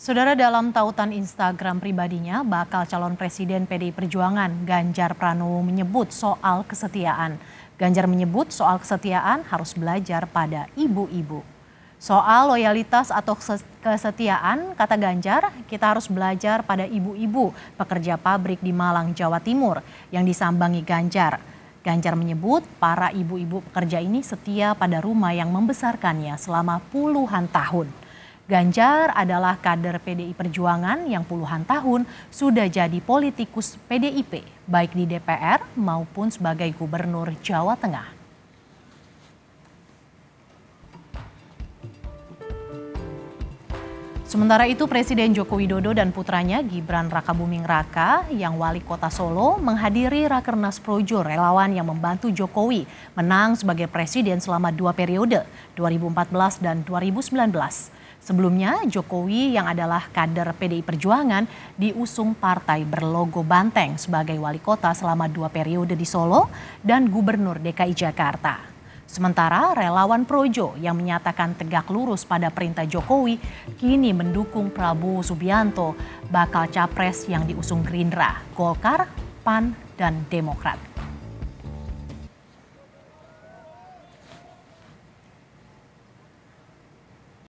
Saudara dalam tautan Instagram pribadinya, bakal calon presiden PDI Perjuangan Ganjar Pranowo menyebut soal kesetiaan. Ganjar menyebut soal kesetiaan harus belajar pada ibu-ibu. Soal loyalitas atau kesetiaan, kata Ganjar, kita harus belajar pada ibu-ibu pekerja pabrik di Malang, Jawa Timur yang disambangi Ganjar. Ganjar menyebut para ibu-ibu pekerja ini setia pada rumah yang membesarkannya selama puluhan tahun. Ganjar adalah kader PDI Perjuangan yang puluhan tahun sudah jadi politikus PDIP, baik di DPR maupun sebagai gubernur Jawa Tengah. Sementara itu Presiden Joko Widodo dan putranya Gibran Rakabuming Raka yang wali kota Solo menghadiri Rakernas Projo relawan yang membantu Jokowi menang sebagai presiden selama dua periode 2014 dan 2019. Sebelumnya, Jokowi yang adalah kader PDI Perjuangan diusung partai berlogo Banteng sebagai wali kota selama dua periode di Solo dan gubernur DKI Jakarta. Sementara relawan Projo yang menyatakan tegak lurus pada perintah Jokowi kini mendukung Prabowo Subianto bakal capres yang diusung Gerindra, Golkar, PAN, dan Demokrat.